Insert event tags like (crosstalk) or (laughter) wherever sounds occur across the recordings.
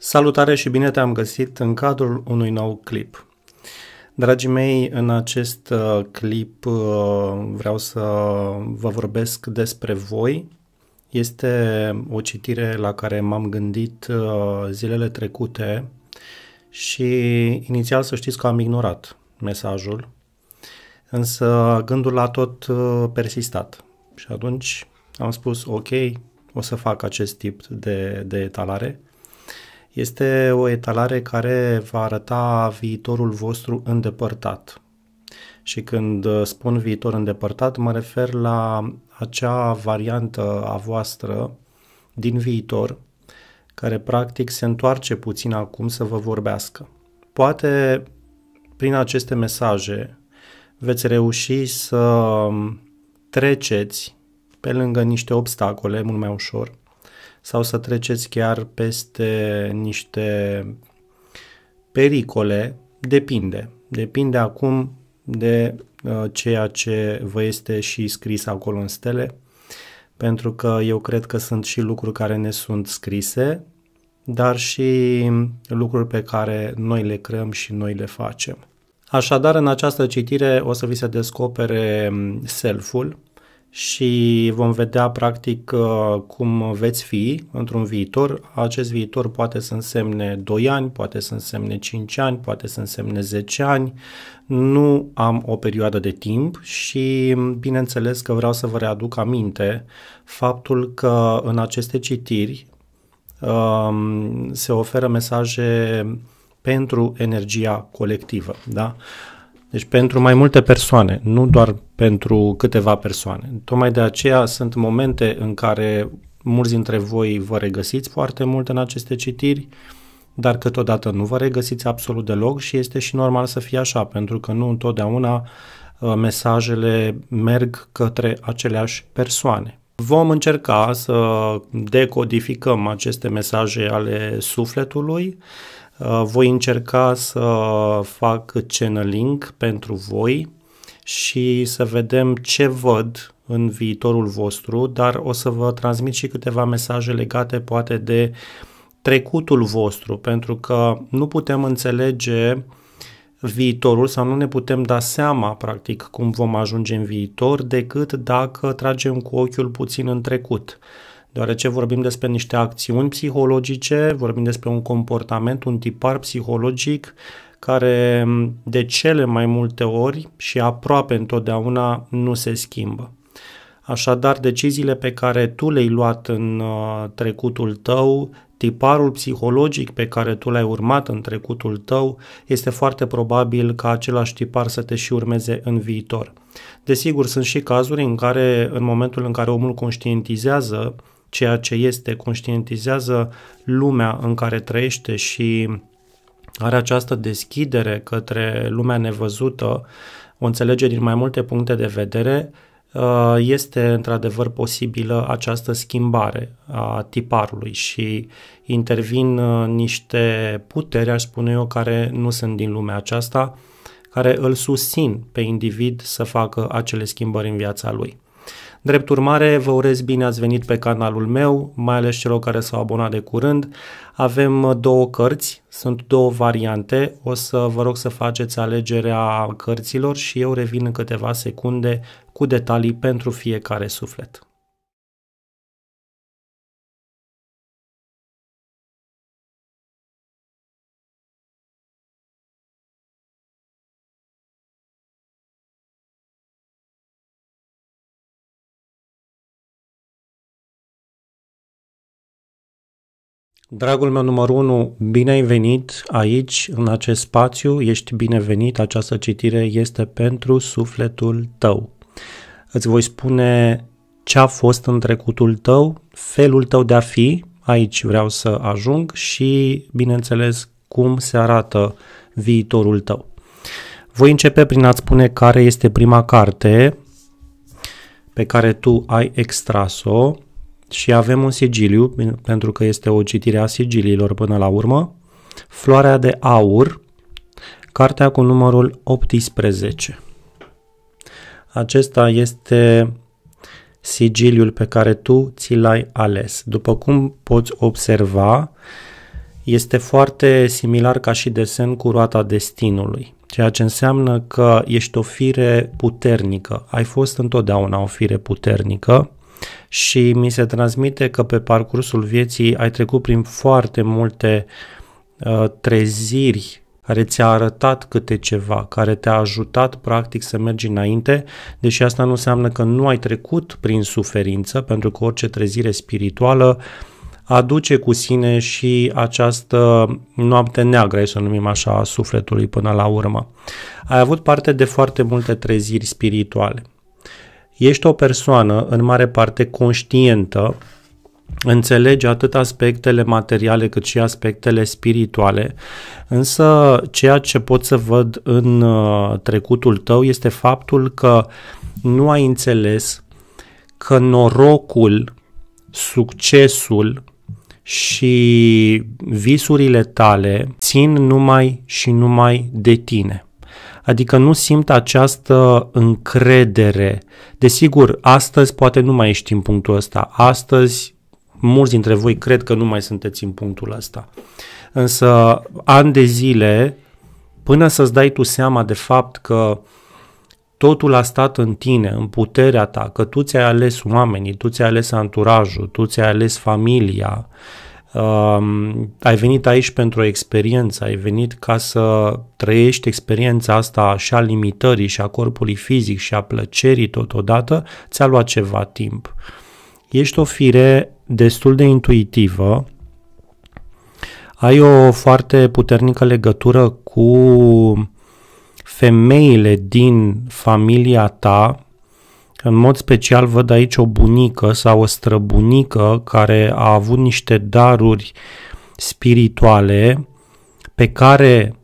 Salutare și bine te-am găsit în cadrul unui nou clip. Dragii mei, în acest uh, clip uh, vreau să vă vorbesc despre voi. Este o citire la care m-am gândit uh, zilele trecute și inițial să știți că am ignorat mesajul, însă gândul a tot persistat și atunci am spus ok, o să fac acest tip de, de etalare este o etalare care va arăta viitorul vostru îndepărtat. Și când uh, spun viitor îndepărtat, mă refer la acea variantă a voastră din viitor, care practic se întoarce puțin acum să vă vorbească. Poate prin aceste mesaje veți reuși să um, treceți pe lângă niște obstacole mult mai ușor sau să treceți chiar peste niște pericole, depinde. Depinde acum de uh, ceea ce vă este și scris acolo în stele, pentru că eu cred că sunt și lucruri care ne sunt scrise, dar și lucruri pe care noi le creăm și noi le facem. Așadar, în această citire o să vi se descopere mm, self-ul, și vom vedea practic uh, cum veți fi într-un viitor. Acest viitor poate să însemne 2 ani, poate să însemne 5 ani, poate să însemne 10 ani. Nu am o perioadă de timp și bineînțeles că vreau să vă readuc aminte faptul că în aceste citiri um, se oferă mesaje pentru energia colectivă. Da? Deci pentru mai multe persoane, nu doar pentru câteva persoane. Tocmai de aceea sunt momente în care mulți dintre voi vă regăsiți foarte mult în aceste citiri, dar câteodată nu vă regăsiți absolut deloc și este și normal să fie așa, pentru că nu întotdeauna uh, mesajele merg către aceleași persoane. Vom încerca să decodificăm aceste mesaje ale sufletului Uh, voi încerca să fac channeling pentru voi și să vedem ce văd în viitorul vostru, dar o să vă transmit și câteva mesaje legate poate de trecutul vostru, pentru că nu putem înțelege viitorul sau nu ne putem da seama, practic, cum vom ajunge în viitor decât dacă tragem cu ochiul puțin în trecut deoarece vorbim despre niște acțiuni psihologice, vorbim despre un comportament, un tipar psihologic care de cele mai multe ori și aproape întotdeauna nu se schimbă. Așadar, deciziile pe care tu le-ai luat în uh, trecutul tău, tiparul psihologic pe care tu l-ai urmat în trecutul tău, este foarte probabil ca același tipar să te și urmeze în viitor. Desigur, sunt și cazuri în care, în momentul în care omul conștientizează ceea ce este, conștientizează lumea în care trăiește și are această deschidere către lumea nevăzută, o înțelege din mai multe puncte de vedere, uh, este într-adevăr posibilă această schimbare a tiparului și intervin uh, niște puteri, aș spune eu, care nu sunt din lumea aceasta, care îl susțin pe individ să facă acele schimbări în viața lui. Drept urmare, vă urez bine ați venit pe canalul meu, mai ales celor care s-au abonat de curând. Avem uh, două cărți, sunt două variante, o să vă rog să faceți alegerea cărților și eu revin în câteva secunde cu detalii pentru fiecare suflet. Dragul meu numărul 1, bine ai venit aici, în acest spațiu, ești binevenit, această citire este pentru sufletul tău. Îți voi spune ce a fost în trecutul tău, felul tău de a fi, aici vreau să ajung și, bineînțeles, cum se arată viitorul tău. Voi începe prin a-ți spune care este prima carte pe care tu ai extras-o și avem un sigiliu, pentru că este o citire a sigiliilor până la urmă, Floarea de Aur, cartea cu numărul 18. Acesta este sigiliul pe care tu ți l-ai ales. După cum poți observa, este foarte similar ca și desen cu roata destinului, ceea ce înseamnă că ești o fire puternică. Ai fost întotdeauna o fire puternică, și mi se transmite că pe parcursul vieții ai trecut prin foarte multe uh, treziri care ți-a arătat câte ceva, care te-a ajutat practic să mergi înainte, deși asta nu înseamnă că nu ai trecut prin suferință, pentru că orice trezire spirituală aduce cu sine și această noapte neagră, să o numim așa, a sufletului până la urmă. Ai avut parte de foarte multe treziri spirituale ești o persoană în mare parte conștientă, înțelegi atât aspectele materiale cât și aspectele spirituale, însă ceea ce pot să văd în uh, trecutul tău este faptul că nu ai înțeles că norocul, succesul și visurile tale țin numai și numai de tine adică nu simt această încredere. Desigur, astăzi poate nu mai ești în punctul ăsta, astăzi mulți dintre voi cred că nu mai sunteți în punctul ăsta. Însă, ani de zile, până să-ți dai tu seama de fapt că totul a stat în tine, în puterea ta, că tu ți-ai ales oamenii, tu ți-ai ales anturajul, tu ți-ai ales familia, uh, Uh, ai venit aici pentru o experiență, ai venit ca să trăiești experiența asta și a limitării și a corpului fizic și a plăcerii totodată, ți-a luat ceva timp. Ești o fire destul de intuitivă, ai o foarte puternică legătură cu femeile din familia ta, în mod special văd aici o bunică sau o străbunică care a avut niște daruri spirituale pe care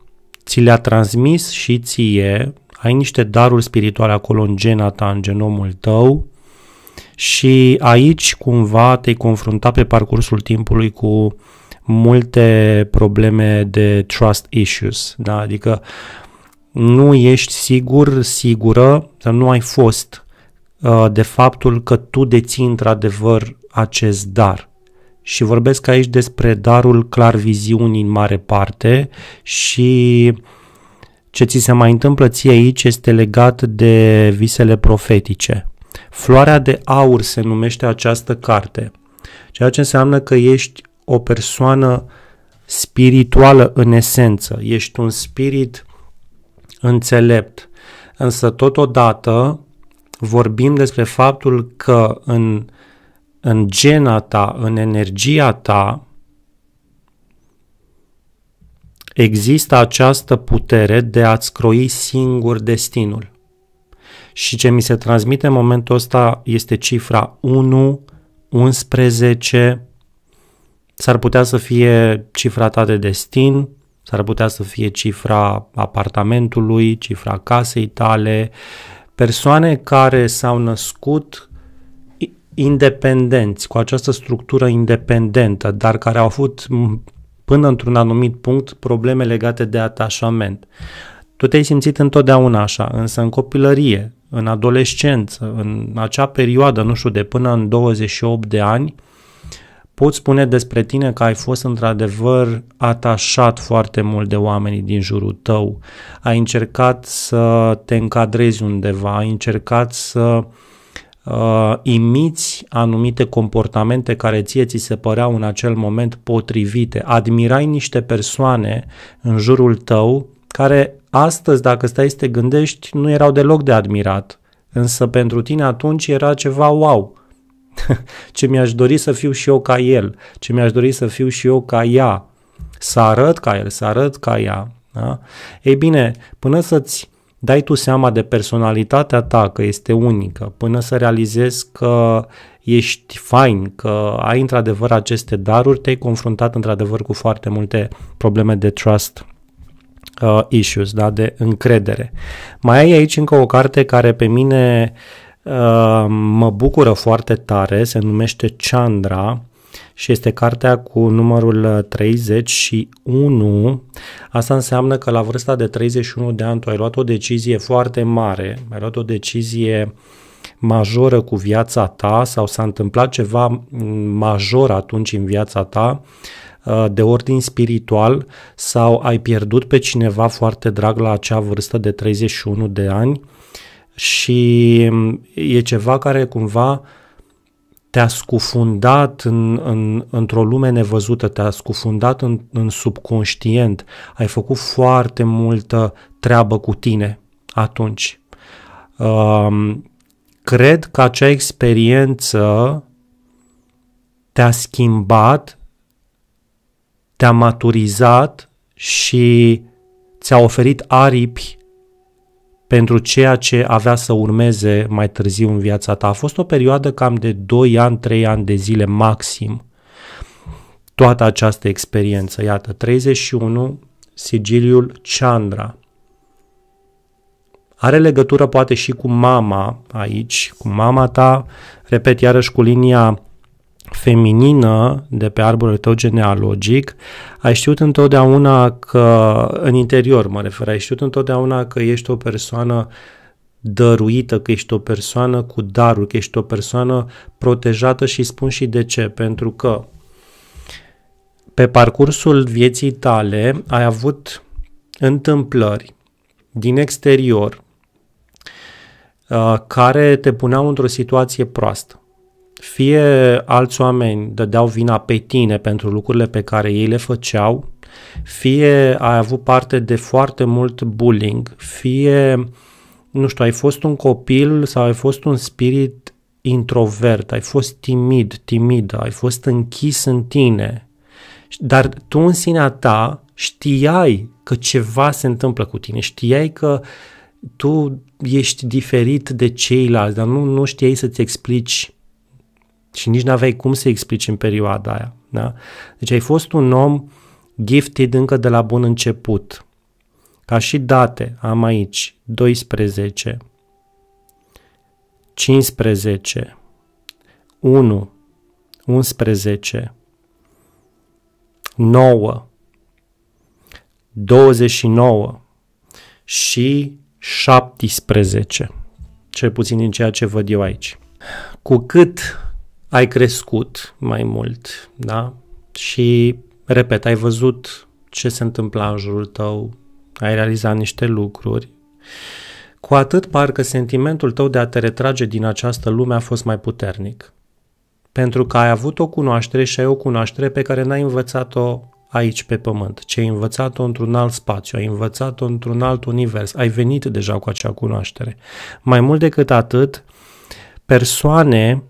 ți le-a transmis și ție, ai niște daruri spirituale acolo în gena ta, în genomul tău și aici cumva te-ai confrunta pe parcursul timpului cu multe probleme de trust issues, da? adică nu ești sigur, sigură, sau nu ai fost Uh, de faptul că tu deții într-adevăr acest dar. Și vorbesc aici despre darul clar viziunii în mare parte și ce ți se mai întâmplă ție aici este legat de visele profetice. Floarea de aur se numește această carte, ceea ce înseamnă că ești o persoană spirituală în esență, ești un spirit înțelept, însă totodată vorbim despre faptul că în, în gena ta, în energia ta, există această putere de a-ți croi singur destinul. Și ce mi se transmite în momentul ăsta este cifra 1, 11, s-ar putea să fie cifra ta de destin, s-ar putea să fie cifra apartamentului, cifra casei tale, persoane care s-au născut independenți, cu această structură independentă, dar care au avut până într-un anumit punct probleme legate de atașament. Tu te-ai simțit întotdeauna așa, însă în copilărie, în adolescență, în acea perioadă, nu știu, de până în 28 de ani, uh, poți spune despre tine că ai fost într-adevăr atașat foarte mult de oamenii din jurul tău, ai încercat să te încadrezi undeva, ai încercat să uh, imiți anumite comportamente care ție ți se păreau în acel moment potrivite, admirai niște persoane în jurul tău care astăzi, dacă stai să te gândești, nu erau deloc de admirat, însă pentru tine atunci era ceva wow (laughs) ce mi-aș dori să fiu și eu ca el, ce mi-aș dori să fiu și eu ca ea, să arăt ca el, să arăt ca ea. Da? Ei bine, până să-ți dai tu seama de personalitatea ta, că este unică, până să realizezi că ești fain, că ai într-adevăr aceste daruri, te-ai confruntat într-adevăr cu foarte multe probleme de trust uh, issues, da, de încredere. Mai ai aici încă o carte care pe mine uh, Ehm, mă bucură foarte tare, se numește Chandra și este cartea cu numărul 31. Uh, Asta înseamnă că la vârsta de 31 de ani tu ai luat o decizie foarte mare, ai luat o decizie majoră cu viața ta sau s-a întâmplat ceva major atunci în viața ta uh, de ordin spiritual sau ai pierdut pe cineva foarte drag la acea vârstă de 31 de ani și e ceva care cumva te-a scufundat în, în, într-o lume nevăzută, te-a scufundat în, în subconștient, ai făcut foarte multă treabă cu tine atunci. Um, cred că acea experiență te-a schimbat, te-a maturizat și ți-a oferit aripi pentru ceea ce avea să urmeze mai târziu în viața ta. A fost o perioadă cam de 2 ani, 3 ani de zile maxim. Toată această experiență, iată, 31, sigiliul Chandra. Are legătură poate și cu mama aici, cu mama ta, repet iarăși cu linia feminină de pe arborele tău genealogic, ai știut întotdeauna că, în interior mă refer, ai știut întotdeauna că ești o persoană dăruită, că ești o persoană cu daruri, că ești o persoană protejată și spun și de ce, pentru că pe parcursul vieții tale ai avut întâmplări din exterior uh, care te puneau într-o situație proastă. Fie alți oameni dădeau vina pe tine pentru lucrurile pe care ei le făceau, fie ai avut parte de foarte mult bullying, fie, nu știu, ai fost un copil sau ai fost un spirit introvert, ai fost timid, timidă, ai fost închis în tine, dar tu în sinea ta știai că ceva se întâmplă cu tine, știai că tu ești diferit de ceilalți, dar nu, nu știai să-ți explici și nici n-aveai cum să explici în perioada aia. Da? Deci ai fost un om gifted încă de la bun început. Ca și date am aici 12, 15, 1, 11, 9, 29 și 17, cel puțin din ceea ce văd eu aici. Cu cât ai crescut mai mult, da? Și, repet, ai văzut ce se întâmpla în jurul tău, ai realizat niște lucruri, cu atât parcă sentimentul tău de a te retrage din această lume a fost mai puternic. Pentru că ai avut o cunoaștere și ai o cunoaștere pe care n-ai învățat-o aici pe pământ, ci ai învățat-o într-un alt spațiu, ai învățat-o într-un alt univers, ai venit deja cu acea cunoaștere. Mai mult decât atât, persoane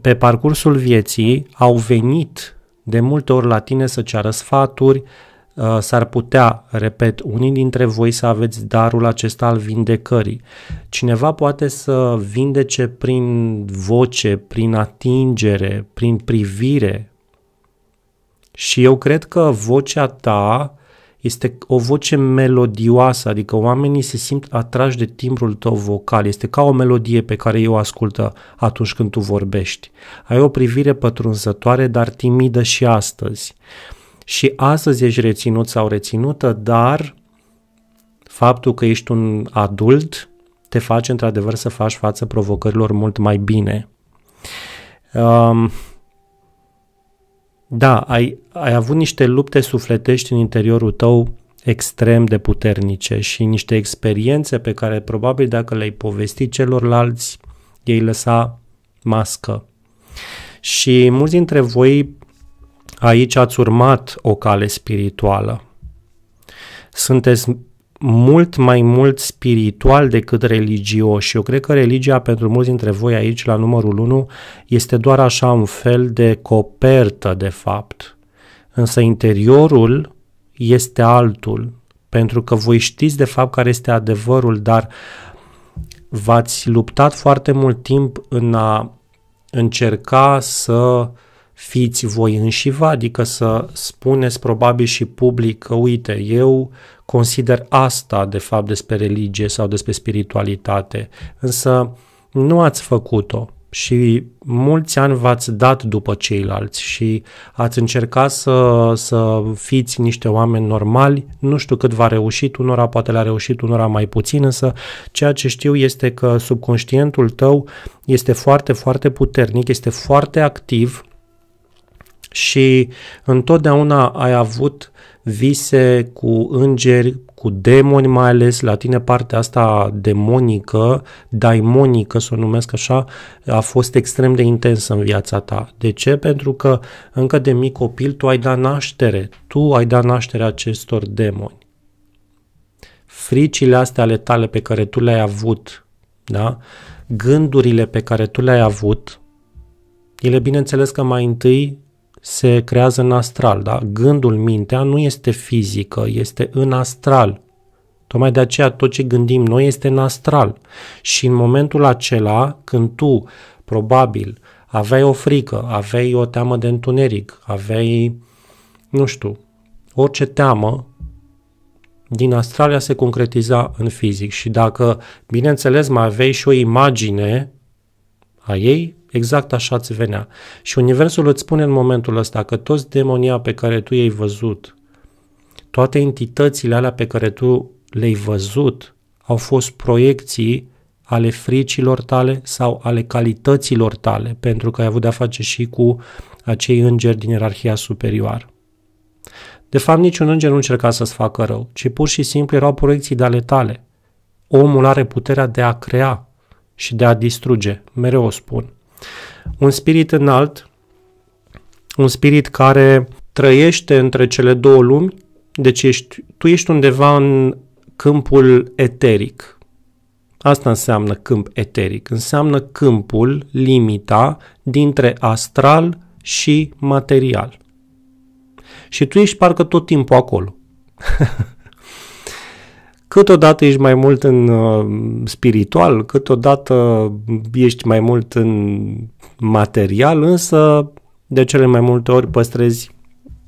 pe parcursul vieții au venit de multe ori la tine să ceară sfaturi, uh, s-ar putea, repet, unii dintre voi să aveți darul acesta al vindecării. Cineva poate să vindece prin voce, prin atingere, prin privire. Și eu cred că vocea ta este o voce melodioasă, adică oamenii se simt atrași de timbrul tău vocal, este ca o melodie pe care eu o ascultă atunci când tu vorbești. Ai o privire pătrunzătoare, dar timidă și astăzi. Și astăzi ești reținut sau reținută, dar faptul că ești un adult te face într-adevăr să faci față provocărilor mult mai bine. Um, da, ai, ai avut niște lupte sufletești în interiorul tău extrem de puternice și niște experiențe pe care probabil dacă le-ai povesti celorlalți, ei lăsa mască. Și mulți dintre voi aici ați urmat o cale spirituală. Sunteți mult mai mult spiritual decât religios și eu cred că religia pentru mulți dintre voi aici la numărul 1 este doar așa un fel de copertă de fapt. Însă interiorul este altul, pentru că voi știți de fapt care este adevărul, dar v-ați luptat foarte mult timp în a încerca să uh, fiți voi înșiva, adică să spuneți probabil și public că uite, eu consider asta de fapt despre religie sau despre spiritualitate, însă nu ați făcut-o și mulți ani v-ați dat după ceilalți și ați încercat să, să fiți niște oameni normali, nu știu cât v-a reușit unora, poate le-a reușit unora mai puțin, însă ceea ce știu este că subconștientul tău este foarte, foarte puternic, este foarte activ și întotdeauna ai avut vise cu îngeri, cu demoni mai ales, la tine partea asta demonică, daimonică să o numesc așa, a fost extrem de intensă în viața ta. De ce? Pentru că încă de mic copil tu ai dat naștere, tu ai dat naștere acestor demoni. Fricile astea ale tale pe care tu le-ai avut, da? gândurile pe care tu le-ai avut, ele bineînțeles că mai întâi se creează în astral, da? Gândul, mintea nu este fizică, este în astral. Tocmai de aceea tot ce gândim noi este în astral. Și în momentul acela, când tu, probabil, aveai o frică, aveai o teamă de întuneric, aveai, nu știu, orice teamă din Australia se concretiza în fizic și dacă, bineînțeles, mai aveai și o imagine a ei, exact așa ți venea. Și Universul îți spune în momentul ăsta că toți demonia pe care tu i-ai văzut, toate entitățile alea pe care tu le-ai văzut, au fost proiecții ale fricilor tale sau ale calităților tale, pentru că ai avut de-a face și cu acei îngeri din ierarhia superioară. De fapt, niciun înger nu încerca să-ți facă rău, ci pur și simplu erau proiecții de ale tale. Omul are puterea de a crea și de a distruge, mereu o spun. Un spirit înalt, un spirit care trăiește între cele două lumi, deci ești, tu ești undeva în câmpul eteric. Asta înseamnă câmp eteric, înseamnă câmpul, limita dintre astral și material. Și tu ești parcă tot timpul acolo. (laughs) Câteodată ești mai mult în uh, spiritual, câteodată ești mai mult în material, însă de cele mai multe ori păstrezi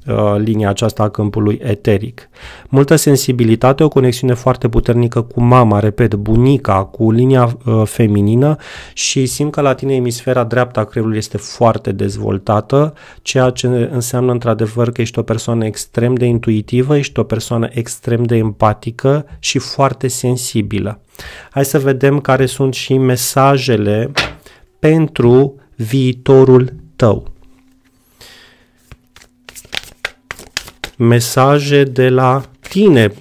Uh, linia aceasta a câmpului eteric. Multă sensibilitate, o conexiune foarte puternică cu mama, repet, bunica, cu linia uh, feminină și simt că la tine emisfera dreaptă a creierului este foarte dezvoltată, ceea ce înseamnă într-adevăr că ești o persoană extrem de intuitivă, ești o persoană extrem de empatică și foarte sensibilă. Hai să vedem care sunt și mesajele pentru viitorul tău. mesaje de la tine,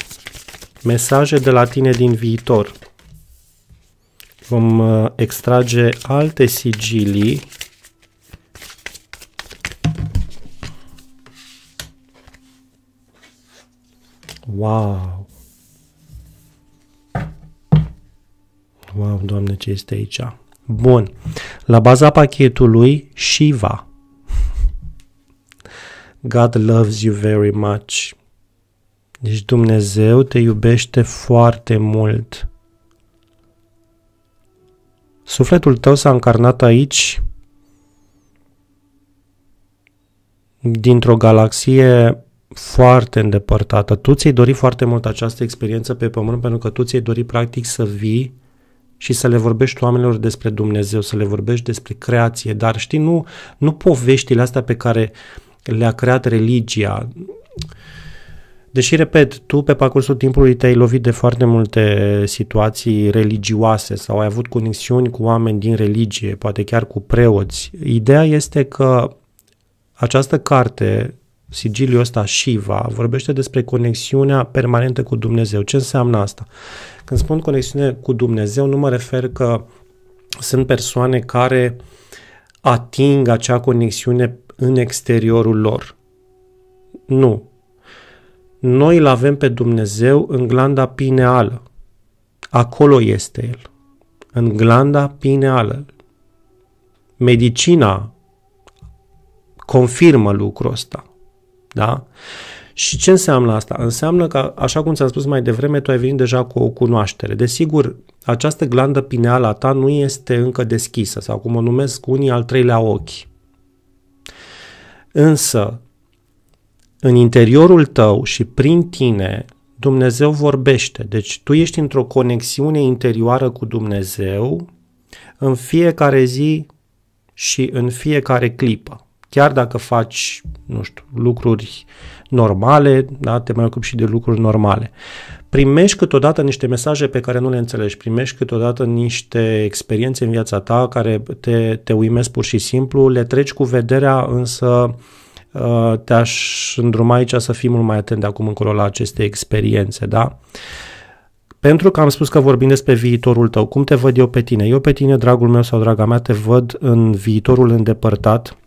mesaje de la tine din viitor. Vom uh, extrage alte sigilii Wow! Wow, Doamne, ce este aici? Bun. La baza pachetului Shiva. God loves you very much. Deci Dumnezeu te iubește foarte mult. Sufletul tău s-a încarnat aici dintr-o galaxie foarte îndepărtată. Tu ți-ai dorit foarte mult această experiență pe pământ pentru că tu ți-ai dorit practic să vii și să le vorbești oamenilor despre Dumnezeu, să le vorbești despre creație, dar știi, nu, nu poveștile astea pe care uh, le-a creat religia. Deși, repet, tu pe parcursul timpului te-ai lovit de foarte multe situații religioase sau ai avut conexiuni cu oameni din religie, poate chiar cu preoți. Ideea este că această carte, sigiliul ăsta Shiva, vorbește despre conexiunea permanentă cu Dumnezeu. Ce înseamnă asta? Când spun conexiune cu Dumnezeu, nu mă refer că sunt persoane care ating acea conexiune în exteriorul lor. Nu. Noi îl avem pe Dumnezeu în glanda pineală. Acolo este El. În glanda pineală. Medicina confirmă lucrul ăsta. Da? Și ce înseamnă asta? Înseamnă că, așa cum ți-am spus mai devreme, tu ai venit deja cu o cunoaștere. Desigur, această glandă pineală a ta nu este încă deschisă, sau cum o numesc unii, al treilea ochi. Însă, în interiorul tău și prin tine, Dumnezeu vorbește. Deci tu ești într-o conexiune interioară cu Dumnezeu în fiecare zi și în fiecare clipă. Chiar dacă faci, nu știu, lucruri uh, normale, da? te mai ocupi și de lucruri normale. Primești câteodată niște mesaje pe care nu le înțelegi, primești câteodată niște experiențe în viața ta care te, te uimesc pur și simplu, le treci cu vederea, însă uh, te-aș îndruma aici să fii mult mai atent de acum încolo la aceste experiențe, da? Pentru că am spus că vorbim despre viitorul tău, cum te văd eu pe tine? Eu pe tine, dragul meu sau draga mea, te văd în viitorul îndepărtat,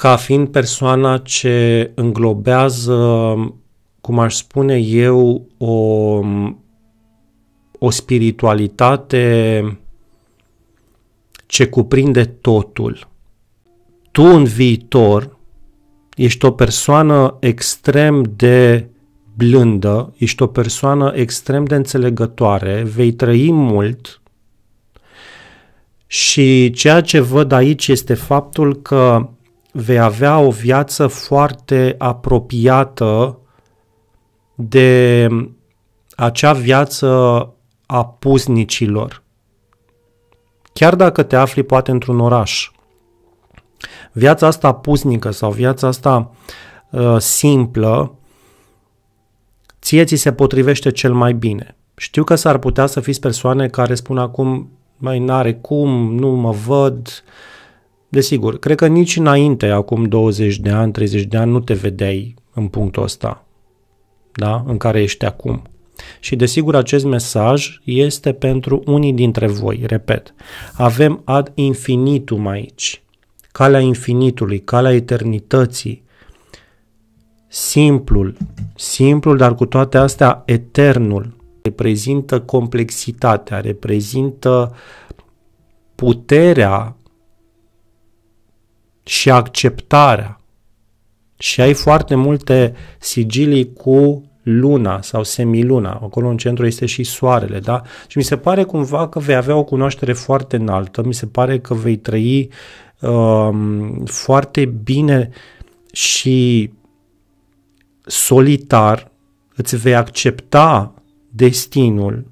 ca fiind persoana ce înglobează, cum aș spune eu, o, o spiritualitate ce cuprinde totul. Tu în viitor ești o persoană extrem de blândă, ești o persoană extrem de înțelegătoare, vei trăi mult și ceea ce văd aici este faptul că vei avea o viață foarte apropiată de acea viață a puznicilor. Chiar dacă te afli poate într-un oraș, viața asta puznică sau viața asta uh, simplă, ție ți se potrivește cel mai bine. Știu că s-ar putea să fiți persoane care spun acum, mai n-are cum, nu mă văd, uh, Desigur, cred că nici înainte, acum 20 de ani, 30 de ani, nu te vedeai în punctul ăsta, da? în care ești acum. Și desigur acest mesaj este pentru unii dintre voi, repet. Avem ad infinitum aici, calea infinitului, calea eternității, simplul, simplul, dar cu toate astea eternul, reprezintă complexitatea, reprezintă puterea și acceptarea. Și ai foarte multe sigilii cu luna sau semiluna, acolo în centru este și soarele, da? Și mi se pare cumva că vei avea o cunoaștere foarte înaltă, mi se pare că vei trăi um, foarte bine și solitar, îți vei accepta destinul.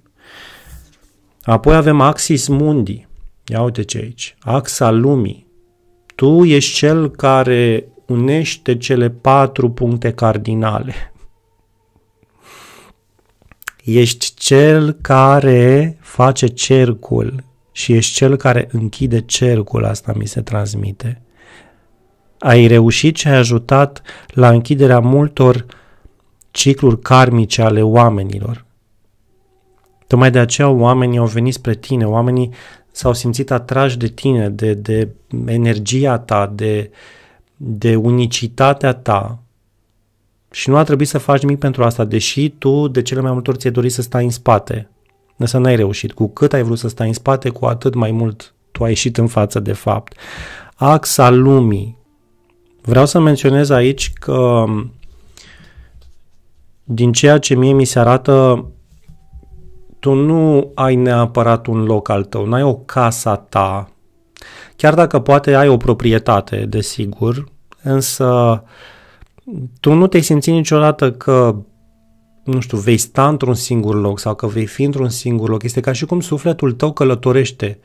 Apoi avem axis mundi, ia uite ce aici, axa lumii, tu ești cel care unește cele patru puncte cardinale. Ești cel care face cercul și ești cel care închide cercul, asta mi se transmite. Ai reușit și ai ajutat la închiderea multor cicluri karmice ale oamenilor. Tocmai de aceea oamenii au venit spre tine, oamenii s-au simțit atrași de tine, de, de energia ta, de, de unicitatea ta și nu a trebuit să faci nimic pentru asta, deși tu de cele mai multe ori ți-ai dorit să stai în spate, însă n-ai reușit. Cu cât ai vrut să stai în spate, cu atât mai mult tu ai ieșit în față de fapt. Axa lumii. Vreau să menționez aici că din ceea ce mie mi se arată tu nu ai neapărat un loc al tău, nu ai o casa ta, chiar dacă poate ai o proprietate, desigur, însă tu nu te-ai simțit niciodată că nu știu, vei sta într-un singur loc sau că vei fi într-un singur loc. Este ca și cum sufletul tău călătorește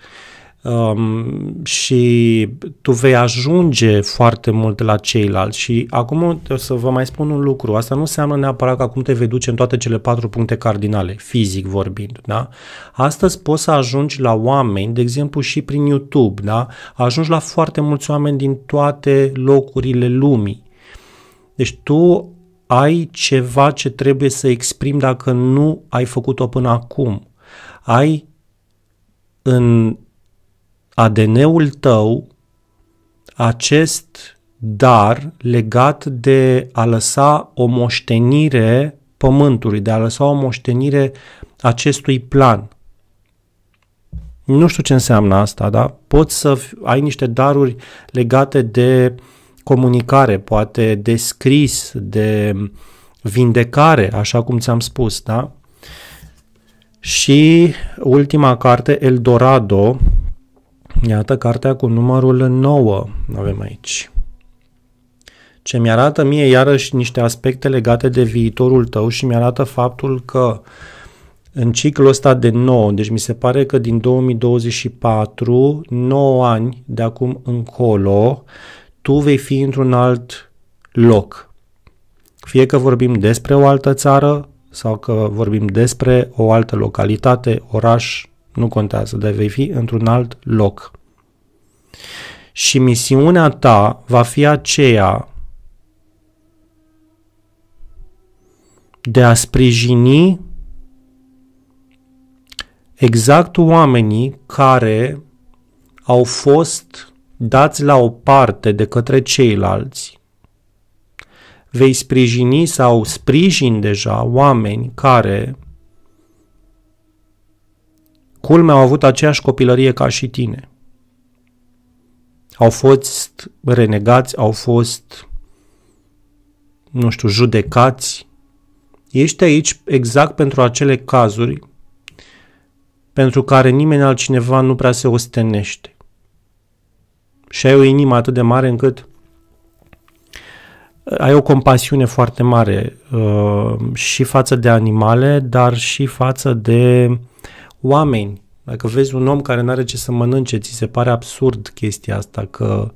um, și tu vei ajunge foarte mult la ceilalți. Și acum o să vă mai spun un lucru, asta nu înseamnă neapărat că acum te vei duce în toate cele patru puncte cardinale, fizic vorbind, da? Astăzi poți să ajungi la oameni, de exemplu și prin YouTube, da? Ajungi la foarte mulți oameni din toate locurile lumii. Deci tu ai ceva ce trebuie să exprimi dacă nu ai făcut-o până acum. Ai în ADN-ul tău, acest dar legat de a lăsa o moștenire pământului, de a lăsa o moștenire acestui plan. Nu știu ce înseamnă asta, da? Poți să ai niște daruri legate de comunicare, poate de scris, de vindecare, așa cum ți-am spus, da? Și ultima carte, El Dorado, Iată cartea cu numărul 9 avem aici. Ce mi-arată mie iarăși niște aspecte legate de viitorul tău și mi-arată faptul că în ciclul ăsta de 9, deci mi se pare că din 2024, 9 ani de acum încolo, tu vei fi într-un alt loc. Fie că vorbim despre o altă țară sau că vorbim despre o altă localitate, oraș, nu contează, dar vei fi într-un alt loc. Și misiunea ta va fi aceea de a sprijini exact oamenii care au fost dați la o parte de către ceilalți. Vei sprijini sau sprijin deja oameni care Culmea au avut aceeași copilărie ca și tine. Au fost renegați, au fost, nu știu, judecați. Ești aici exact pentru acele cazuri pentru care nimeni altcineva nu prea se ostenește. Și ai o inimă atât de mare încât uh, ai o compasiune foarte mare uh, și față de animale, dar și față de oameni. Dacă vezi un om care nu are ce să mănânce, ți se pare absurd chestia asta că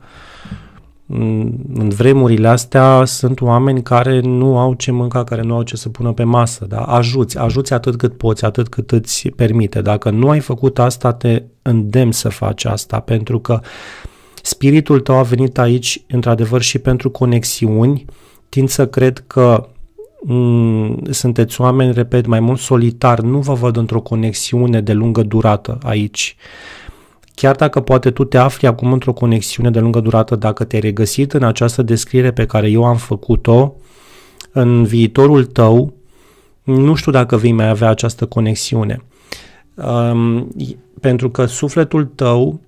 mm, în vremurile astea sunt oameni care nu au ce mânca, care nu au ce să pună pe masă, da? Ajuți, ajuți atât cât poți, atât cât îți permite. Dacă nu ai făcut asta, te îndemn să faci asta, pentru că spiritul tău a venit aici, într-adevăr, și pentru conexiuni. Tind să cred că Mm, sunteți oameni, repet, mai mult solitari, nu vă văd într-o conexiune de lungă durată aici. Chiar dacă poate tu te afli acum într-o conexiune de lungă durată, dacă te-ai regăsit în această descriere pe care eu am făcut-o, în viitorul tău, nu știu dacă vei mai avea această conexiune. Um, pentru că sufletul tău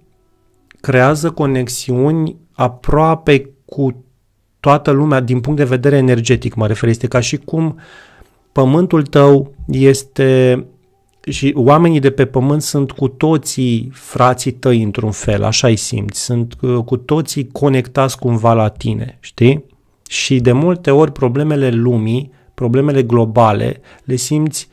creează conexiuni aproape cu toată lumea din punct de vedere energetic, mă refer, este ca și cum pământul tău este și oamenii de pe pământ sunt cu toții frații tăi într-un fel, așa îi simți, sunt uh, cu toții conectați cumva la tine, știi? Și de multe ori problemele lumii, problemele globale, le simți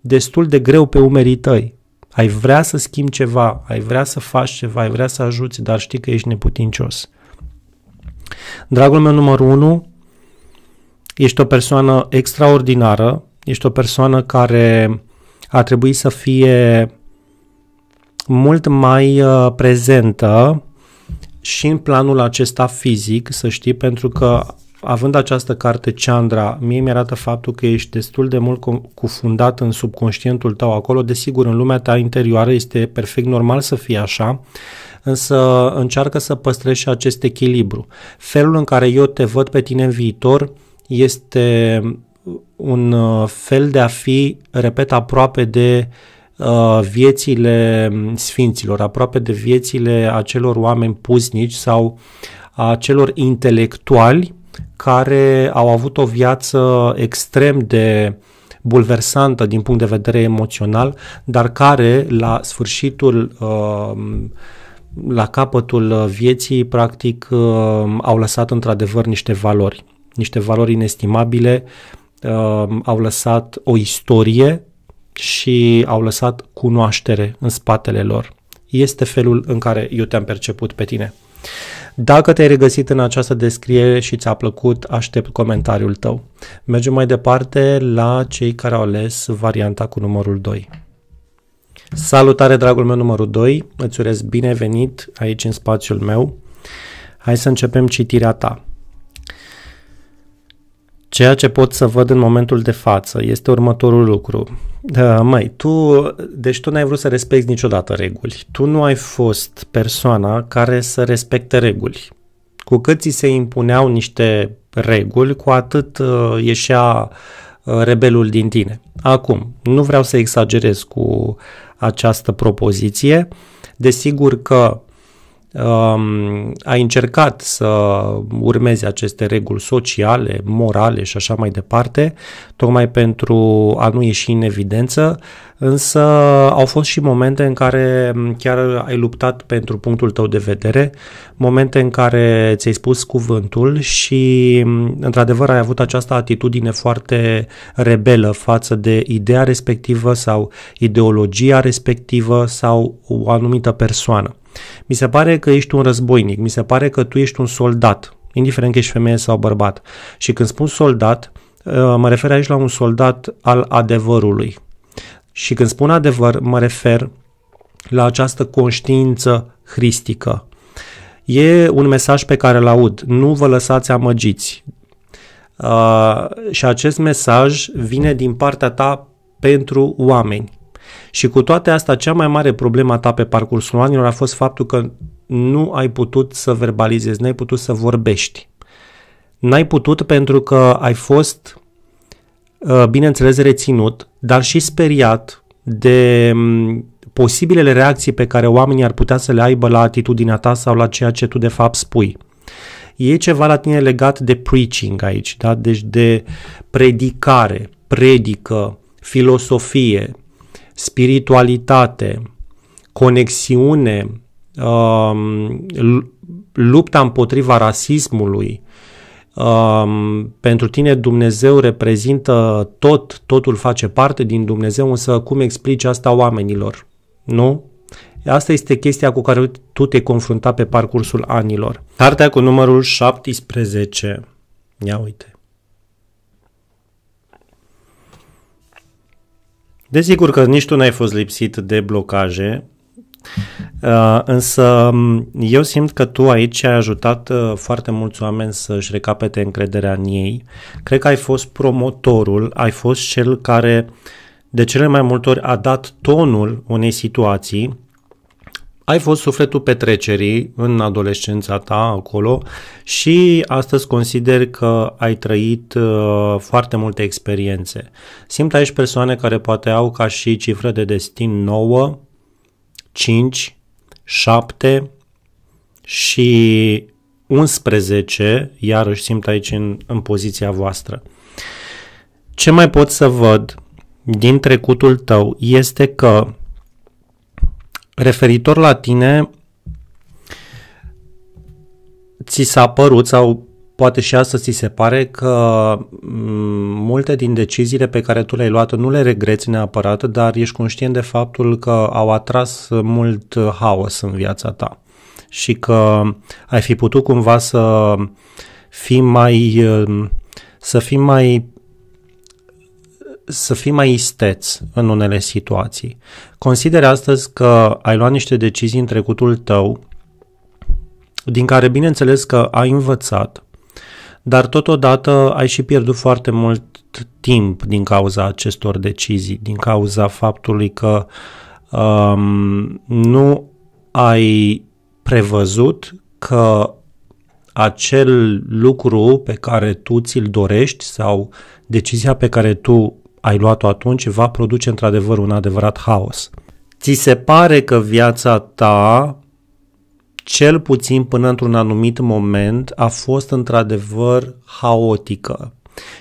destul de greu pe umerii tăi. Ai vrea să schimbi ceva, ai vrea să faci ceva, ai vrea să ajuți, dar știi că ești neputincios. Dragul meu numărul 1, ești o persoană extraordinară, ești o persoană care ar trebui să fie mult mai uh, prezentă și în planul acesta fizic, să știi, pentru că având această carte Chandra, mie mi-arată faptul că ești destul de mult cufundat în subconștientul tău acolo, desigur, în lumea ta interioară este perfect normal să fie așa, însă încearcă să păstrezi și acest echilibru. Felul în care eu te văd pe tine în viitor este un uh, fel de a fi, repet, aproape de uh, viețile sfinților, aproape de viețile acelor oameni puznici sau a celor intelectuali care au avut o viață extrem de bulversantă din punct de vedere emoțional, dar care la sfârșitul uh, la capătul uh, vieții, practic, uh, au lăsat într-adevăr niște valori, niște valori inestimabile, uh, au lăsat o istorie și au lăsat cunoaștere în spatele lor. Este felul în care eu te-am perceput pe tine. Dacă te-ai regăsit în această descriere și ți-a plăcut, aștept comentariul tău. Mergem mai departe la cei care au ales varianta cu numărul 2. Salutare, dragul meu numărul 2, îți urez binevenit aici în spațiul meu. Hai să începem citirea ta. Ceea ce pot să văd în momentul de față este următorul lucru. Mai da, măi, tu, deci tu n-ai vrut să respecti niciodată reguli. Tu nu ai fost persoana care să respecte reguli. Cu cât ți se impuneau niște reguli, cu atât uh, ieșea uh, Uh, rebelul din tine. Acum, nu vreau să exagerez cu această propoziție, desigur că Um, ai încercat să urmezi aceste reguli sociale, morale și așa mai departe, tocmai pentru a nu ieși în evidență, însă au fost și momente în care chiar ai luptat pentru punctul tău de vedere, momente în care ți-ai spus cuvântul și, într-adevăr, ai avut această atitudine foarte rebelă față de ideea respectivă sau ideologia respectivă sau o anumită persoană. Mi se pare că ești un războinic, mi se pare că tu ești un soldat, indiferent că ești femeie sau bărbat. Și când spun soldat, uh, mă refer aici la un soldat al adevărului. Și când spun adevăr, mă refer la această conștiință hristică. E un mesaj pe care îl aud. Nu vă lăsați amăgiți. Uh, și acest mesaj vine din partea ta pentru oameni. Și cu toate astea, cea mai mare problemă ta pe parcursul anilor a fost faptul că nu ai putut să verbalizezi, n-ai putut să vorbești. N-ai putut pentru că ai fost, uh, bineînțeles, reținut, dar și speriat de mm, posibilele reacții pe care oamenii ar putea să le aibă la atitudinea ta sau la ceea ce tu de fapt spui. E ceva la tine legat de preaching aici, da? deci de predicare, predică, filosofie, spiritualitate, conexiune, um, lupta împotriva rasismului. Um, pentru tine Dumnezeu reprezintă tot, totul face parte din Dumnezeu, însă cum explici asta oamenilor? Nu? Asta este chestia cu care tu te confrunta pe parcursul anilor. Cartea cu numărul 17. Ia uite. Desigur că nici tu n-ai fost lipsit de blocaje, uh, însă um, eu simt că tu aici ai ajutat uh, foarte mulți oameni să-și recapete încrederea în ei. Cred că ai fost promotorul, ai fost cel care de cele mai multe ori a dat tonul unei situații ai fost sufletul petrecerii în adolescența ta acolo și astăzi consider că ai trăit uh, foarte multe experiențe. Simt aici persoane care poate au ca și cifră de destin 9, 5, 7 și 11, iarăși simt aici în, în poziția voastră. Ce mai pot să văd din trecutul tău este că referitor la tine, ți s-a părut sau poate și asta ți se pare că mm, multe din deciziile pe care tu le-ai luat nu le regreți neapărat, dar ești conștient de faptul că au atras mult haos în viața ta și că ai fi putut cumva să fii mai să fii mai să fii mai isteț în unele situații. Consider astăzi că ai luat niște decizii în trecutul tău, din care bineînțeles că ai învățat, dar totodată ai și pierdut foarte mult timp din cauza acestor decizii, din cauza faptului că um, nu ai prevăzut că acel lucru pe care tu ți-l dorești sau decizia pe care tu ai luat-o atunci va produce într-adevăr un adevărat haos. Ți se pare că viața ta, cel puțin până într-un anumit moment, a fost într-adevăr haotică.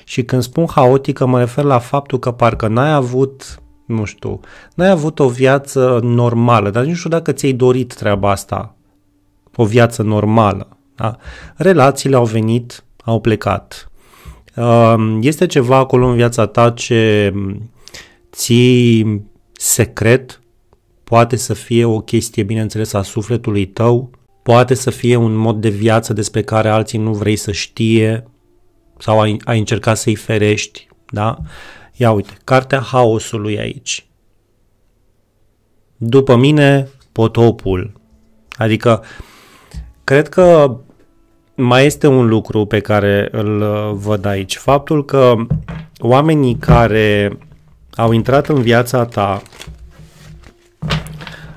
Și când spun haotică, mă refer la faptul că parcă n-ai avut nu știu, n-ai avut o viață normală, dar nu știu dacă ți-ai dorit treaba asta, o viață normală. Da? Relațiile au venit, au plecat, este ceva acolo în viața ta ce ții secret, poate să fie o chestie, bineînțeles, a sufletului tău, poate să fie un mod de viață despre care alții nu vrei să știe sau ai, ai încercat să-i ferești, da? Ia uite, cartea haosului aici. După mine, potopul. Adică, cred că mai este un lucru pe care îl uh, văd aici. Faptul că oamenii care au intrat în viața ta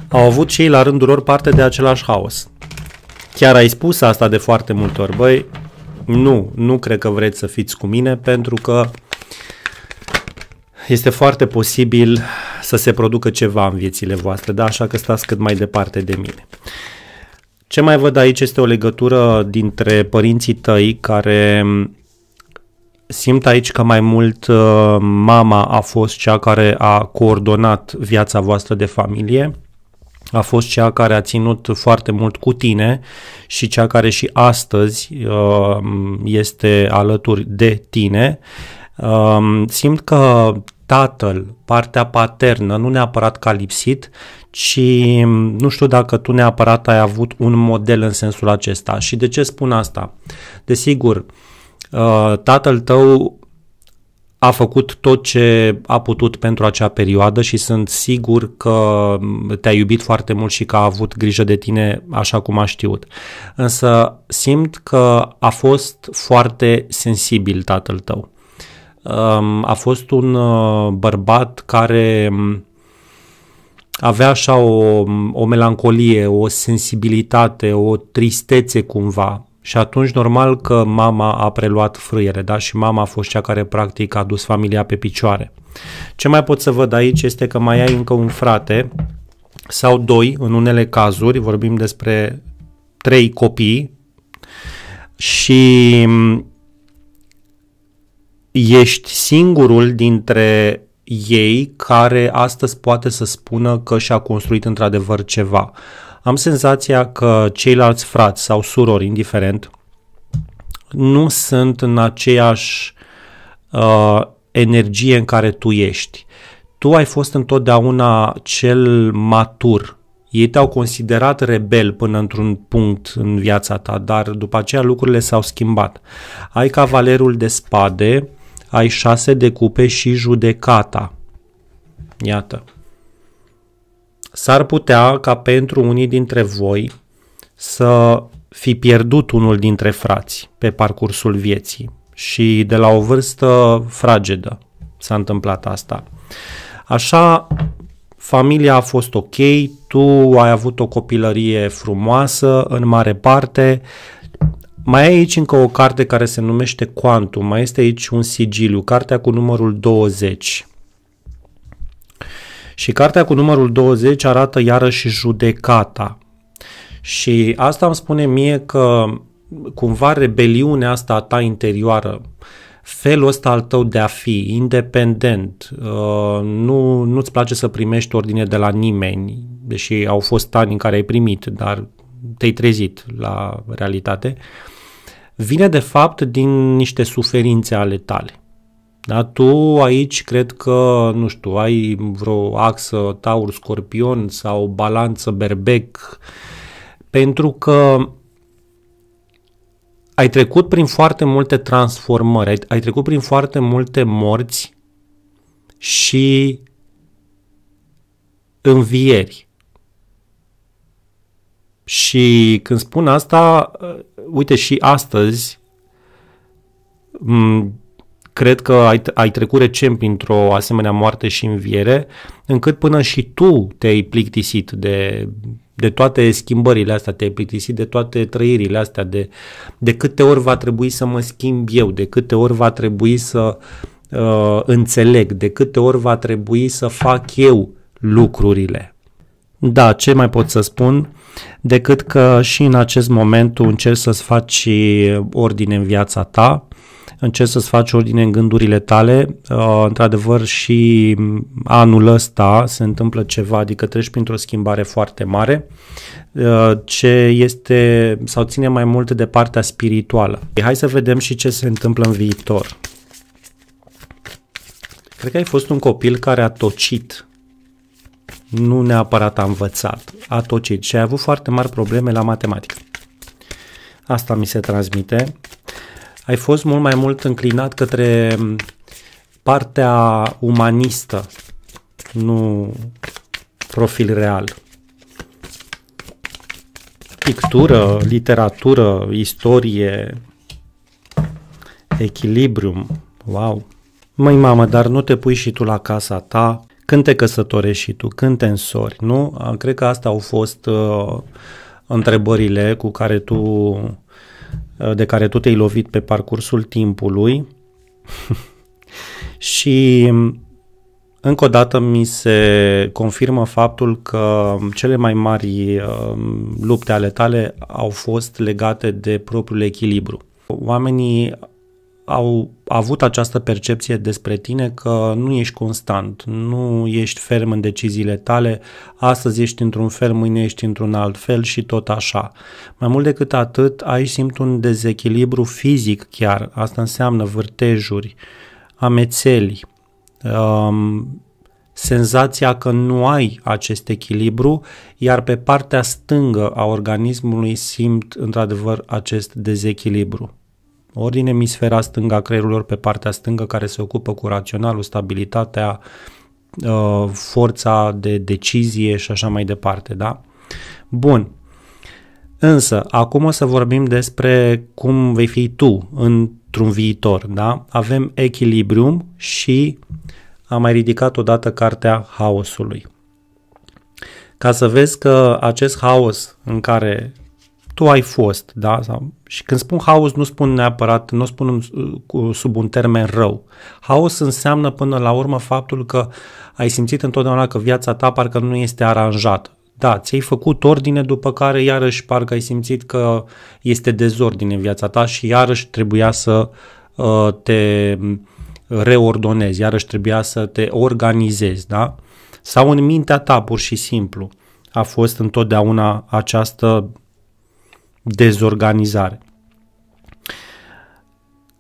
au avut și ei la rândul lor parte de același haos. Chiar ai spus asta de foarte multe ori. Băi, nu, nu cred că vreți să fiți cu mine pentru că este foarte posibil să se producă ceva în viețile voastre, da? așa că stați cât mai departe de mine. Ce mai văd aici este o legătură dintre părinții tăi care mm, simt aici că mai mult uh, mama a fost cea care a coordonat viața voastră de familie, a fost cea care a ținut foarte mult cu tine și cea care și astăzi uh, este alături de tine. Uh, simt că tatăl, partea paternă, nu neapărat ca lipsit, ci mm, nu știu dacă tu neapărat ai avut un model în sensul acesta. Și de ce spun asta? Desigur, uh, tatăl tău a făcut tot ce a putut pentru acea perioadă și sunt sigur că mm, te-a iubit foarte mult și că a avut grijă de tine așa cum a știut. Însă simt că a fost foarte sensibil tatăl tău. Um, a fost un uh, bărbat care um, avea așa o, um, o melancolie, o sensibilitate, o tristețe cumva. Și atunci normal că mama a preluat frâiere, da? Și mama a fost cea care practic a dus familia pe picioare. Ce mai pot să văd aici este că mai ai încă un frate sau doi în unele cazuri, vorbim despre trei copii și ești singurul dintre ei care astăzi poate să spună că și-a construit într-adevăr ceva. Am senzația că ceilalți frați sau surori, indiferent, nu sunt în aceeași uh, energie în care tu ești. Tu ai fost întotdeauna cel matur. Ei te-au considerat rebel până într-un punct în viața ta, dar după aceea lucrurile s-au schimbat. Ai cavalerul de spade, uh, ai șase de cupe și judecata. Iată. S-ar putea ca pentru unii dintre voi să fi pierdut unul dintre frați pe parcursul vieții și de la o vârstă fragedă s-a întâmplat asta. Așa, familia a fost ok, tu ai avut o copilărie frumoasă în mare parte, mai ai aici încă o carte care se numește Quantum, mai este aici un sigiliu, cartea cu numărul 20. Și cartea cu numărul 20 arată iarăși judecata. Și asta îmi spune mie că cumva rebeliunea asta a ta interioară, felul ăsta al tău de a fi, independent, uh, nu, nu-ți place să primești ordine de la nimeni, deși au fost ani în care ai primit, dar te-ai trezit la realitate, uh, vine de fapt din niște suferințe ale tale. Da? Tu aici cred că, nu știu, ai vreo axă taur-scorpion sau balanță berbec, pentru că ai trecut prin foarte multe transformări, ai, ai trecut prin foarte multe morți și învieri. Și când spun asta, uite și astăzi, m- cred că ai, ai trecut recent printr-o asemenea moarte și înviere, încât până și tu te-ai plictisit de, de toate schimbările astea, te-ai plictisit de toate trăirile astea, de, de câte ori va trebui să mă schimb eu, de câte ori va trebui să uh, înțeleg, de câte ori va trebui să fac eu lucrurile. Da, ce mai pot să spun? decât că și în acest moment tu încerci să-ți faci ordine în viața ta, încerci să-ți faci ordine în gândurile tale. Uh, într-adevăr și anul ăsta se întâmplă ceva, adică treci printr-o schimbare foarte mare, uh, ce este sau ține mai mult de partea spirituală. Hai să vedem și ce se întâmplă în viitor. Cred că ai fost un copil care a tocit nu neapărat a învățat, a tocit și a avut foarte mari probleme la matematică. Asta mi se transmite. Ai fost mult mai mult înclinat către partea umanistă, nu profil real. Pictură, literatură, istorie, echilibrium, wow! Măi mamă, dar nu te pui și tu la casa ta când te căsătorești și tu, când te însori, nu? Cred că asta au fost uh, întrebările cu care tu, uh, de care tu te-ai lovit pe parcursul timpului. (laughs) și um, încă o dată mi se confirmă faptul că cele mai mari uh, lupte ale tale au fost legate de propriul echilibru. Oamenii au avut această percepție despre tine că nu ești constant, nu ești ferm în deciziile tale, astăzi ești într-un fel, mâine ești într-un alt fel și tot așa. Mai mult decât atât, aici simt un dezechilibru fizic chiar, asta înseamnă vârtejuri, amețeli, um, senzația că nu ai acest echilibru, iar pe partea stângă a organismului simt într-adevăr acest dezechilibru ori din emisfera stânga a creierului, pe partea stângă care se ocupă cu raționalul, stabilitatea, uh, forța de decizie și așa mai departe, da? Bun. Însă, acum o să vorbim despre cum vei fi tu într-un viitor, da? Avem echilibrium și am mai ridicat odată cartea haosului. Ca să vezi că acest haos în care tu ai fost, da? Sau, și când spun haos nu spun neapărat, nu spun sub un termen rău. Haos înseamnă până la urmă faptul că ai simțit întotdeauna că viața ta parcă nu este aranjată. Da, ți-ai făcut ordine după care iarăși parcă ai simțit că este dezordine în viața ta și iarăși trebuia să uh, te reordonezi, iarăși trebuia să te organizezi, da? Sau în mintea ta, pur și simplu, a fost întotdeauna această dezorganizare.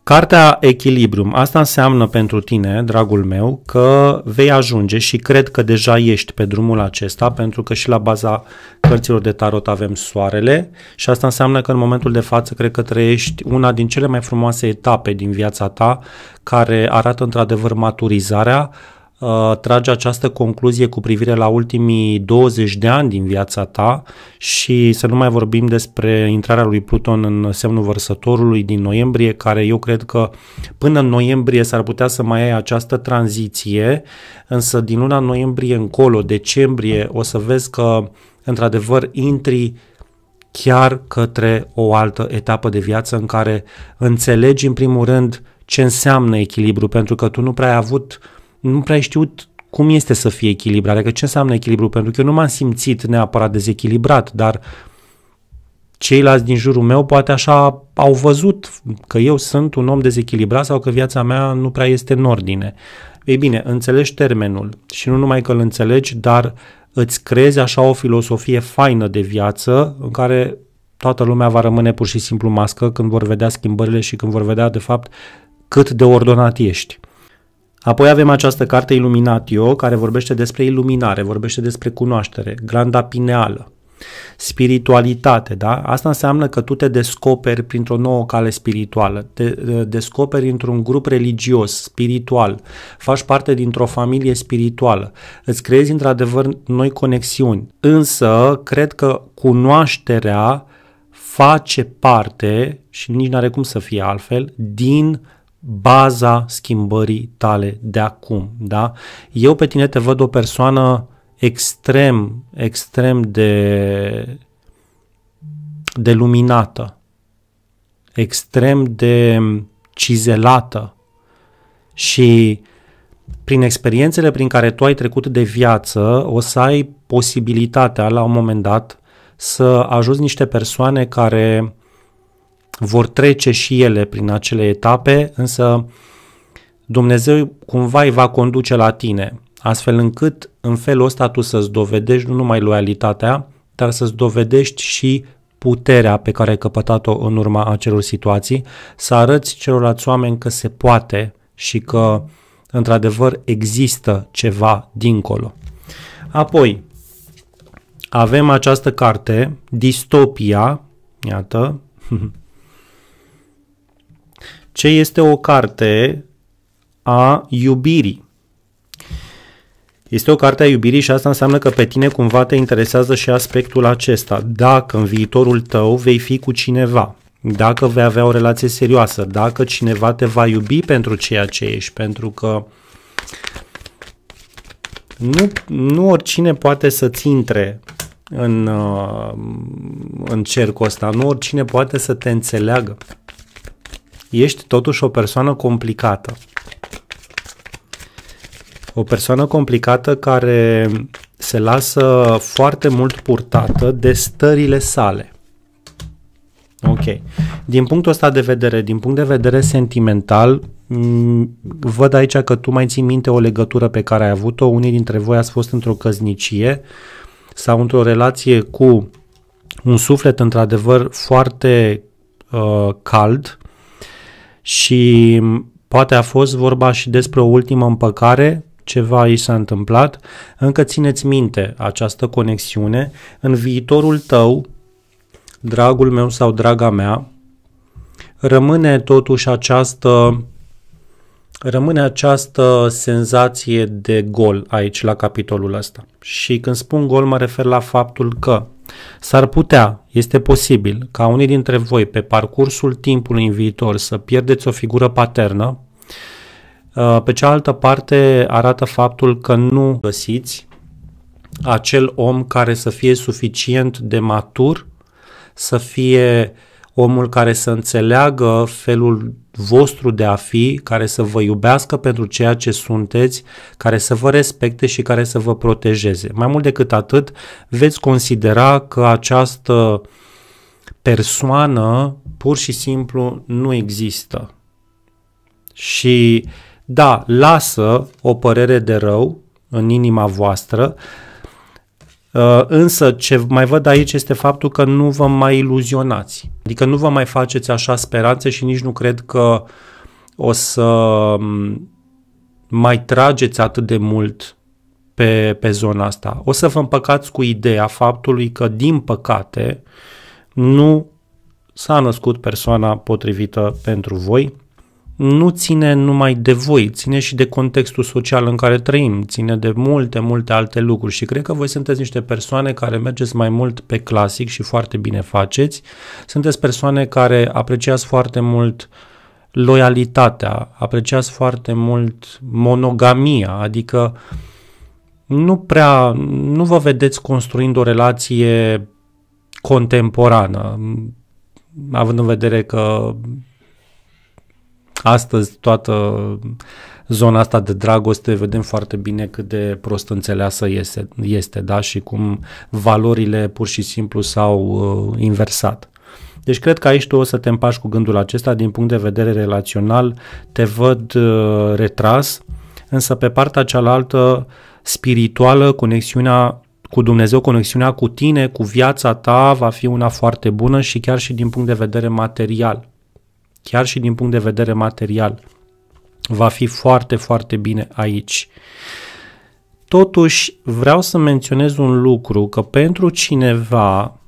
Cartea Echilibrium, asta înseamnă pentru tine, dragul meu, că vei ajunge și cred că deja ești pe drumul acesta, pentru că și la baza cărților de tarot avem soarele și asta înseamnă că în momentul de față cred că trăiești una din cele mai frumoase etape din viața ta care arată într-adevăr maturizarea, Uh, trage această concluzie cu privire la ultimii 20 de ani din viața ta și să nu mai vorbim despre intrarea lui Pluton în semnul vărsătorului din noiembrie, care eu cred că până în noiembrie s-ar putea să mai ai această tranziție, însă din luna noiembrie încolo, decembrie, o să vezi că într-adevăr intri chiar către o altă etapă de viață în care înțelegi în primul rând ce înseamnă echilibru, pentru că tu nu prea ai avut uh, nu prea ai știut cum este să fie echilibrat, adică ce înseamnă echilibru, pentru că eu nu m-am simțit neapărat dezechilibrat, dar ceilalți din jurul meu poate așa au văzut că eu sunt un om dezechilibrat sau că viața mea nu prea este în ordine. Ei bine, înțelegi termenul și nu numai că îl înțelegi, dar îți creezi așa o filosofie faină de viață în care toată lumea va rămâne pur și simplu mască când vor vedea schimbările și când vor vedea de fapt cât de ordonat ești. Apoi avem această carte Illuminatio, care vorbește despre iluminare, vorbește despre cunoaștere, granda pineală, spiritualitate, da? Asta înseamnă că tu te descoperi printr-o nouă cale spirituală, te uh, descoperi într-un grup religios, spiritual, faci parte dintr-o familie spirituală, îți creezi într-adevăr noi conexiuni. Însă, cred că cunoașterea face parte, și nici nu are cum să fie altfel, din baza schimbării tale de acum, da? Eu pe tine te văd o persoană extrem, extrem de, de luminată, extrem de cizelată și prin experiențele prin care tu ai trecut de viață, o să ai posibilitatea la un moment dat să ajuți niște persoane care vor trece și ele prin acele etape, însă Dumnezeu cumva îi va conduce la tine, astfel încât în felul ăsta tu să-ți dovedești nu numai loialitatea, dar să-ți dovedești și puterea pe care ai căpătat-o în urma acelor situații, să arăți celorlalți oameni că se poate și că într-adevăr există ceva dincolo. Apoi, avem această carte, Distopia, iată, (laughs) ce este o carte a iubirii. Este o carte a iubirii și asta înseamnă că pe tine cumva te interesează și aspectul acesta. Dacă în viitorul tău vei fi cu cineva, dacă vei avea o relație serioasă, dacă cineva te va iubi pentru ceea ce ești, pentru că nu, nu oricine poate să-ți intre în, uh, în cercul ăsta, nu oricine poate să te înțeleagă ești totuși o persoană complicată. O persoană complicată care se lasă foarte mult purtată de stările sale. Ok. Din punctul ăsta de vedere, din punct de vedere sentimental, văd aici că tu mai ții minte o legătură pe care ai avut-o, unii dintre voi ați fost într-o căznicie sau într-o relație cu un suflet într-adevăr foarte uh, cald, și poate a fost vorba și despre o ultimă împăcare, ceva i s-a întâmplat, încă țineți minte această conexiune în viitorul tău, dragul meu sau draga mea, rămâne totuși această rămâne această senzație de gol aici la capitolul ăsta. Și când spun gol mă refer la faptul că S-ar putea, este posibil, ca unii dintre voi pe parcursul timpului în viitor să pierdeți o figură paternă, uh, pe cealaltă parte arată faptul că nu găsiți acel om care să fie suficient de matur, să fie uh, omul care să înțeleagă felul vostru de a fi, care să vă iubească pentru ceea ce sunteți, care să vă respecte și care să vă protejeze. Mai mult decât atât, veți considera că această persoană pur și simplu nu există. Și da, lasă o părere de rău în inima voastră, uh, Uh, însă ce mai văd aici este faptul că nu vă mai iluzionați. Adică nu vă mai faceți așa speranțe și nici nu cred că o să um, mai trageți atât de mult pe, pe zona asta. O să vă împăcați cu ideea faptului că, din păcate, nu s-a născut persoana potrivită pentru voi nu ține numai de voi, ține și de contextul social în care trăim, ține de multe, multe alte lucruri și cred că voi sunteți niște persoane care mergeți mai mult pe clasic și foarte bine faceți, sunteți persoane care apreciați foarte mult loialitatea, apreciați foarte mult monogamia, adică nu prea, nu vă vedeți construind o relație contemporană, având în vedere că Astăzi toată zona asta de dragoste vedem foarte bine cât de prost înțeleasă este, este da? și cum valorile pur și simplu s-au uh, inversat. Deci cred că aici tu o să te împași cu gândul acesta din punct de vedere relațional, te văd uh, retras, însă pe partea cealaltă spirituală, conexiunea cu Dumnezeu, conexiunea cu tine, cu viața ta va fi una foarte bună și chiar și din punct de vedere material chiar și din punct de vedere material, va fi foarte, foarte bine aici. Totuși, vreau să menționez un lucru, că pentru cineva,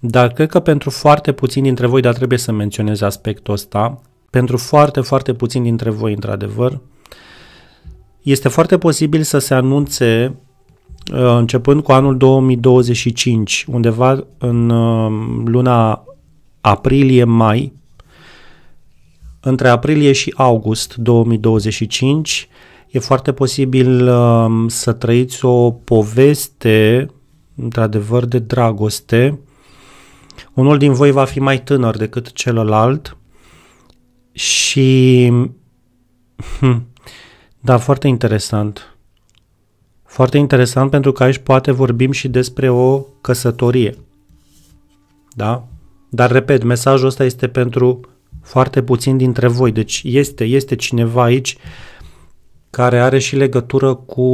dar cred că pentru foarte puțin dintre voi, dar trebuie să menționez aspectul ăsta, pentru foarte, foarte puțin dintre voi, într-adevăr, este foarte posibil să se anunțe uh, începând cu anul 2025, undeva în uh, luna aprilie-mai, între aprilie și august 2025, e foarte posibil um, să trăiți o poveste, într-adevăr, de dragoste. Unul din voi va fi mai tânăr decât celălalt și... (laughs) Da, foarte interesant. Foarte interesant pentru că aici poate vorbim și despre o căsătorie. Da? Dar, repet, mesajul ăsta este pentru foarte puțin dintre voi. Deci este, este cineva aici care are și legătură cu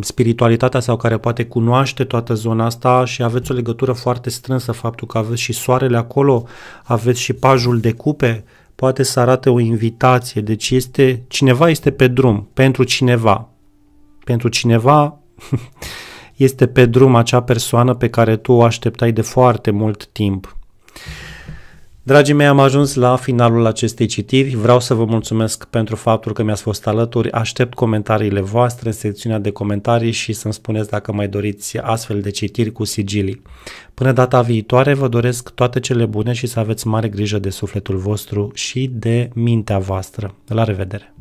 spiritualitatea sau care poate cunoaște toată zona asta și aveți o legătură foarte strânsă, faptul că aveți și soarele acolo, aveți și pajul de cupe, poate să arate o invitație, deci este, cineva este pe drum, pentru cineva. Pentru cineva (laughs) este pe drum acea persoană pe care tu o așteptai de foarte mult timp. Dragii mei, am ajuns la finalul acestei citiri. Vreau să vă mulțumesc pentru faptul că mi-ați fost alături. Aștept comentariile voastre în secțiunea de comentarii și să-mi spuneți dacă mai doriți astfel de citiri cu sigilii. Până data viitoare, vă doresc toate cele bune și să aveți mare grijă de sufletul vostru și de mintea voastră. La revedere!